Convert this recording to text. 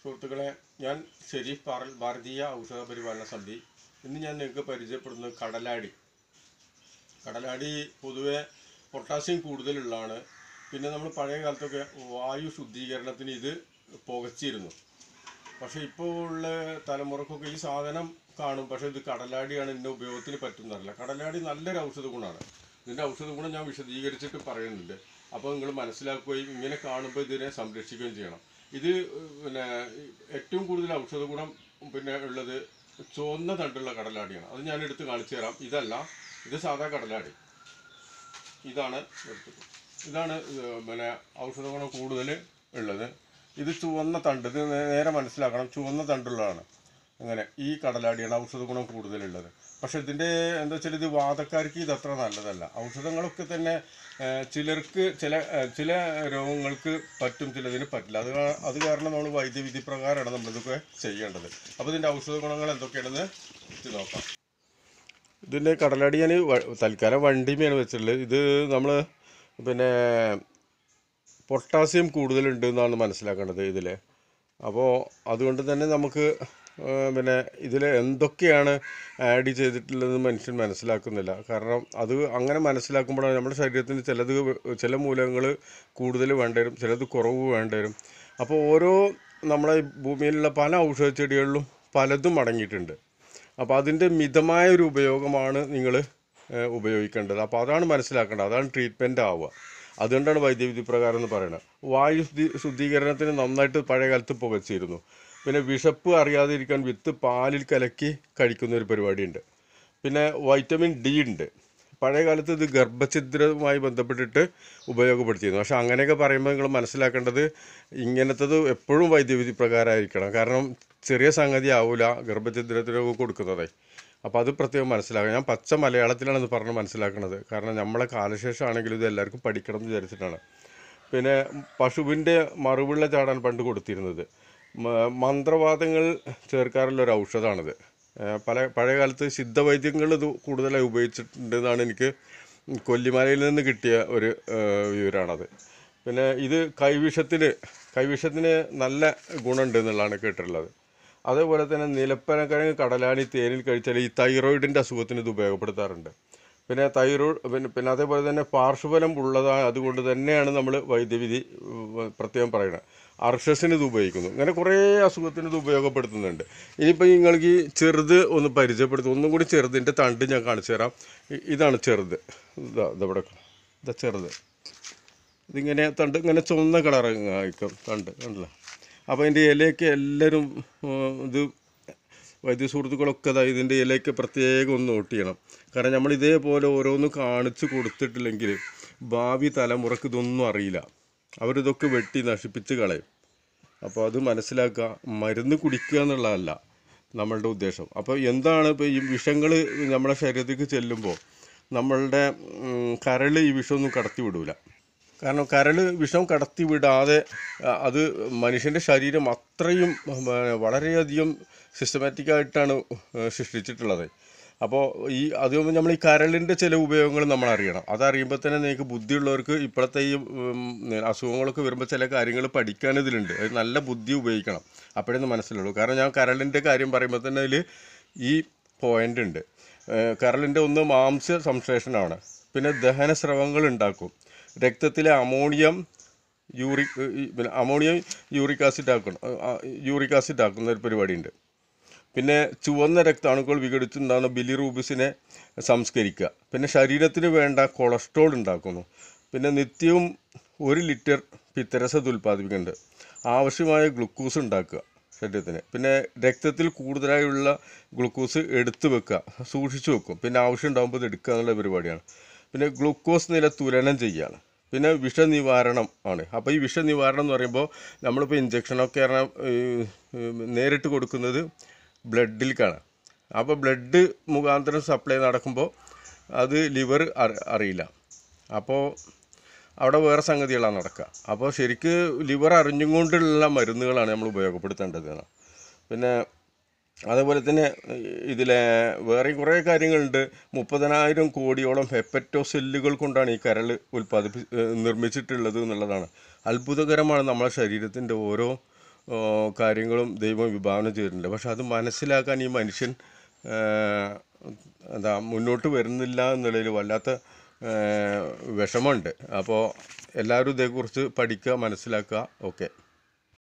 സുഹൃത്തുക്കളെ ഞാൻ ഷെരീഫ് പാറൽ ഭാരതീയ ഔഷധ പരിപാലന സമിതി ഇന്ന് ഞാൻ നിങ്ങൾക്ക് പരിചയപ്പെടുന്നത് കടലാടി കടലാടി പൊതുവെ പൊട്ടാസ്യം കൂടുതലുള്ളതാണ് പിന്നെ നമ്മൾ പഴയ കാലത്തൊക്കെ വായു ശുദ്ധീകരണത്തിന് ഇത് പുകച്ചിരുന്നു പക്ഷേ ഇപ്പോൾ ഉള്ള തലമുറക്കൊക്കെ ഈ സാധനം കാണും പക്ഷേ ഇത് കടലാടിയാണ് ഇന്ന ഉപയോഗത്തിന് പറ്റുന്നതല്ല കടലാടി നല്ലൊരു ഔഷധ ഗുണമാണ് ഇതിൻ്റെ ഔഷധ ഗുണം ഞാൻ വിശദീകരിച്ചിട്ട് പറയുന്നുണ്ട് അപ്പോൾ നിങ്ങൾ മനസ്സിലാക്കുകയും ഇങ്ങനെ കാണുമ്പോൾ ഇതിനെ സംരക്ഷിക്കുകയും ചെയ്യണം ഇത് പിന്നെ ഏറ്റവും കൂടുതൽ ഔഷധ ഗുണം പിന്നെ ഉള്ളത് ചുവന്ന തണ്ടുള്ള കടലാടിയാണ് അത് ഞാൻ എടുത്ത് കാണിച്ചു തരാം ഇതല്ല ഇത് സാധാ കടലാടി ഇതാണ് എടുത്തത് ഇതാണ് പിന്നെ ഔഷധ ഗുണം കൂടുതൽ ഉള്ളത് ഇത് ചുവന്ന തണ്ട് ഇത് നേരെ മനസ്സിലാക്കണം ചുവന്ന തണ്ടുള്ളതാണ് അങ്ങനെ ഈ കടലാടിയാണ് ഔഷധ ഗുണം കൂടുതലുള്ളത് പക്ഷെ ഇതിൻ്റെ എന്താ വെച്ചാൽ ഇത് വാദക്കാർക്ക് ഇത് അത്ര നല്ലതല്ല ഔഷധങ്ങളൊക്കെ തന്നെ ചിലർക്ക് ചില ചില രോഗങ്ങൾക്ക് പറ്റും ചിലതിന് പറ്റില്ല അത് അത് കാരണം നമ്മൾ വൈദ്യവിധി പ്രകാരമാണ് നമ്മളിതൊക്കെ ചെയ്യേണ്ടത് അപ്പോൾ ഇതിൻ്റെ ഔഷധ ഗുണങ്ങൾ എന്തൊക്കെയാണെന്ന് നോക്കാം ഇതിൻ്റെ കടലാടി ഞാൻ തൽക്കാലം വണ്ടിമയാണ് വെച്ചിട്ടുള്ളത് ഇത് നമ്മൾ പിന്നെ പൊട്ടാസ്യം കൂടുതലുണ്ട് എന്നാണ് മനസ്സിലാക്കേണ്ടത് ഇതിൽ അപ്പോൾ അതുകൊണ്ട് തന്നെ നമുക്ക് പിന്നെ ഇതിൽ എന്തൊക്കെയാണ് ആഡ് ചെയ്തിട്ടുള്ളതെന്ന് മനുഷ്യൻ മനസ്സിലാക്കുന്നില്ല കാരണം അത് അങ്ങനെ മനസ്സിലാക്കുമ്പോഴാണ് നമ്മുടെ ശരീരത്തിന് ചിലത് ചില മൂലകങ്ങൾ കൂടുതൽ വേണ്ടി വരും ചിലത് കുറവ് വേണ്ടി വരും അപ്പോൾ ഓരോ നമ്മളെ ഭൂമിയിലുള്ള പല ഔഷധ ചെടികളിലും പലതും അടങ്ങിയിട്ടുണ്ട് അപ്പോൾ അതിൻ്റെ മിതമായ ഒരു ഉപയോഗമാണ് നിങ്ങൾ ഉപയോഗിക്കേണ്ടത് അപ്പോൾ അതാണ് മനസ്സിലാക്കേണ്ടത് അതാണ് ട്രീറ്റ്മെൻ്റ് ആവുക അതുകൊണ്ടാണ് വൈദ്യവിധി പ്രകാരം എന്ന് പറയുന്നത് വായു ശുദ്ധീകരണത്തിന് നന്നായിട്ട് പഴയ കാലത്ത് പുകച്ചിരുന്നു പിന്നെ വിഷപ്പ് അറിയാതിരിക്കാൻ വിത്ത് പാലിൽ കലക്കി കഴിക്കുന്ന ഒരു പരിപാടിയുണ്ട് പിന്നെ വൈറ്റമിൻ ഡി ഉണ്ട് പഴയ കാലത്ത് ഇത് ഗർഭഛിദ്രവുമായി ബന്ധപ്പെട്ടിട്ട് ഉപയോഗപ്പെടുത്തിയിരുന്നു പക്ഷേ അങ്ങനെയൊക്കെ പറയുമ്പോൾ നിങ്ങൾ മനസ്സിലാക്കേണ്ടത് ഇങ്ങനത്തത് എപ്പോഴും വൈദ്യവിധി പ്രകാരമായിരിക്കണം കാരണം ചെറിയ സംഗതി ആവില്ല ഗർഭഛിദ്രത്തിനൊക്കെ കൊടുക്കുന്നത് അപ്പോൾ അത് പ്രത്യേകം മനസ്സിലാക്കുക ഞാൻ പച്ച മലയാളത്തിലാണ് ഇത് പറഞ്ഞ് മനസ്സിലാക്കുന്നത് കാരണം നമ്മളെ കാലശേഷമാണെങ്കിലും ഇത് എല്ലാവർക്കും പഠിക്കണം എന്ന് വിചാരിച്ചിട്ടാണ് പിന്നെ പശുവിൻ്റെ മറുവിള്ള ചാടാൻ പണ്ട് കൊടുത്തിരുന്നത് മന്ത്രവാദങ്ങൾ ചേർക്കാറുള്ള ഒരു ഔഷധമാണിത് പല പഴയകാലത്ത് സിദ്ധവൈദ്യങ്ങൾ ഇത് കൂടുതലായി ഉപയോഗിച്ചിട്ടുണ്ടെന്നാണ് എനിക്ക് കൊല്ലിമലയിൽ നിന്ന് കിട്ടിയ ഒരു വിവരമാണത് പിന്നെ ഇത് കൈവിഷത്തിന് കൈവിഷത്തിന് നല്ല ഗുണമുണ്ട് എന്നുള്ളതാണ് കേട്ടിട്ടുള്ളത് അതേപോലെ തന്നെ നിലപ്പനക്കിഴങ്ങ് കടലാനി തേനിൽ കഴിച്ചാൽ ഈ തൈറോയിഡിൻ്റെ അസുഖത്തിന് ഇത് ഉപയോഗപ്പെടുത്താറുണ്ട് പിന്നെ തൈറോയ്ഡ് പിന്നെ പിന്നെ അതേപോലെ തന്നെ പാർശ്വഫലം ഉള്ളതാണ് അതുകൊണ്ട് തന്നെയാണ് നമ്മൾ വൈദ്യവിധി പ്രത്യേകം പറയുന്നത് അർഷസിന് ഇത് ഉപയോഗിക്കുന്നു അങ്ങനെ കുറേ അസുഖത്തിന് ഇത് ഉപയോഗപ്പെടുത്തുന്നുണ്ട് ഇനിയിപ്പോൾ നിങ്ങൾക്ക് ഈ ചെറുത് ഒന്ന് പരിചയപ്പെടുത്തും ഒന്നും കൂടി ചെറുതിൻ്റെ തണ്ട് ഞാൻ കാണിച്ചു തരാം ഇതാണ് ചെറുത് ഇതാ ഇതവിടെ ഇതാ ചെറുത് ഇതിങ്ങനെ തണ്ട് ഇങ്ങനെ ചുവന്ന കളർ ആയിരിക്കും തണ്ട് കണ്ടില്ല അപ്പോൾ അതിൻ്റെ ഇലയൊക്കെ എല്ലാവരും ഇത് വൈദ്യുതി സുഹൃത്തുക്കളൊക്കെ അതായത് ഇതിൻ്റെ ഇലയൊക്കെ പ്രത്യേകം ഒന്ന് നോട്ട് ചെയ്യണം കാരണം നമ്മൾ ഇതേപോലെ ഓരോന്ന് കാണിച്ചു കൊടുത്തിട്ടില്ലെങ്കിൽ ഭാവി തലമുറക്ക് ഇതൊന്നും അറിയില്ല അവരിതൊക്കെ വെട്ടി നശിപ്പിച്ച് കളയും അപ്പോൾ അത് മനസ്സിലാക്കുക മരുന്ന് കുടിക്കുക എന്നുള്ളതല്ല നമ്മളുടെ ഉദ്ദേശം അപ്പോൾ എന്താണ് ഇപ്പോൾ ഈ വിഷങ്ങൾ നമ്മുടെ ശരീരത്തേക്ക് ചെല്ലുമ്പോൾ നമ്മളുടെ കരൾ ഈ വിഷമൊന്നും കടത്തി വിടില്ല കാരണം കരൾ വിഷം കടത്തിവിടാതെ അത് മനുഷ്യൻ്റെ ശരീരം അത്രയും വളരെയധികം സിസ്റ്റമാറ്റിക്കായിട്ടാണ് സൃഷ്ടിച്ചിട്ടുള്ളത് അപ്പോൾ ഈ അത് നമ്മൾ ഈ കരളിൻ്റെ ചില ഉപയോഗങ്ങൾ നമ്മൾ അറിയണം അതറിയുമ്പോൾ തന്നെ നിങ്ങൾക്ക് ബുദ്ധിയുള്ളവർക്ക് ഇപ്പോഴത്തെ ഈ അസുഖങ്ങളൊക്കെ വരുമ്പോൾ ചില കാര്യങ്ങൾ പഠിക്കാൻ ഇതിലുണ്ട് അത് നല്ല ബുദ്ധി ഉപയോഗിക്കണം അപ്പോഴൊന്ന് മനസ്സിലുള്ളൂ കാരണം ഞാൻ കരളിൻ്റെ കാര്യം പറയുമ്പോൾ തന്നെ അതിൽ ഈ പോയിൻ്റ് ഉണ്ട് കരളിൻ്റെ ഒന്ന് മാംസ സംശ്ലേഷണമാണ് പിന്നെ ദഹന സ്രവങ്ങൾ ഉണ്ടാക്കും രക്തത്തിലെ അമോണിയം യൂറിക് പിന്നെ അമോണിയം യൂറിക് ആസിഡ് ആക്കണം യൂറിക് ആസിഡ് ആക്കുന്ന ഒരു പരിപാടിയുണ്ട് പിന്നെ ചുവന്ന രക്താണുക്കൾ വിഘടിച്ചുണ്ടാകുന്ന ബിലിറൂബിസിനെ സംസ്കരിക്കുക പിന്നെ ശരീരത്തിന് വേണ്ട കൊളസ്ട്രോൾ ഉണ്ടാക്കുന്നു പിന്നെ നിത്യവും ഒരു ലിറ്റർ പിത്തരസത് ഉൽപ്പാദിപ്പിക്കുന്നുണ്ട് ആവശ്യമായ ഗ്ലൂക്കോസ് ഉണ്ടാക്കുക ശരീരത്തിന് പിന്നെ രക്തത്തിൽ കൂടുതലായുള്ള ഗ്ലൂക്കോസ് എടുത്തു വെക്കുക സൂക്ഷിച്ചു വെക്കും പിന്നെ ആവശ്യം ഉണ്ടാകുമ്പോൾ എടുക്കുക എന്നുള്ള പരിപാടിയാണ് പിന്നെ ഗ്ലൂക്കോസ് നില തുലനം ചെയ്യുകയാണ് പിന്നെ വിഷനിവാരണം ആണ് അപ്പോൾ ഈ വിഷനിവാരണം എന്ന് പറയുമ്പോൾ നമ്മളിപ്പോൾ ഇഞ്ചക്ഷനൊക്കെ നേരിട്ട് കൊടുക്കുന്നത് ബ്ലഡിലേക്കാണ് അപ്പോൾ ബ്ലഡ് മുഖാന്തരം സപ്ലൈ നടക്കുമ്പോൾ അത് ലിവർ അറിയില്ല അപ്പോൾ അവിടെ വേറെ സംഗതികളാണ് നടക്കുക അപ്പോൾ ശരിക്ക് ലിവർ അറിഞ്ഞുകൊണ്ടുള്ള മരുന്നുകളാണ് നമ്മൾ ഉപയോഗപ്പെടുത്തേണ്ടത് പിന്നെ അതുപോലെ തന്നെ ഇതിലെ വേറെ കുറേ കാര്യങ്ങളുണ്ട് മുപ്പതിനായിരം കോടിയോളം ഹെപ്പറ്റോ സെല്ലുകൾ കൊണ്ടാണ് ഈ കരൾ ഉൽപ്പാദിപ്പി നിർമ്മിച്ചിട്ടുള്ളത് എന്നുള്ളതാണ് അത്ഭുതകരമാണ് നമ്മളെ ശരീരത്തിൻ്റെ ഓരോ കാര്യങ്ങളും ദൈവം വിഭാവനം ചെയ്തിട്ടുണ്ട് പക്ഷെ അത് മനസ്സിലാക്കാൻ ഈ മനുഷ്യൻ എന്താ മുന്നോട്ട് വരുന്നില്ല എന്നുള്ളതിൽ വല്ലാത്ത വിഷമമുണ്ട് അപ്പോൾ എല്ലാവരും ഇതേക്കുറിച്ച് പഠിക്കുക മനസ്സിലാക്കുക ഓക്കെ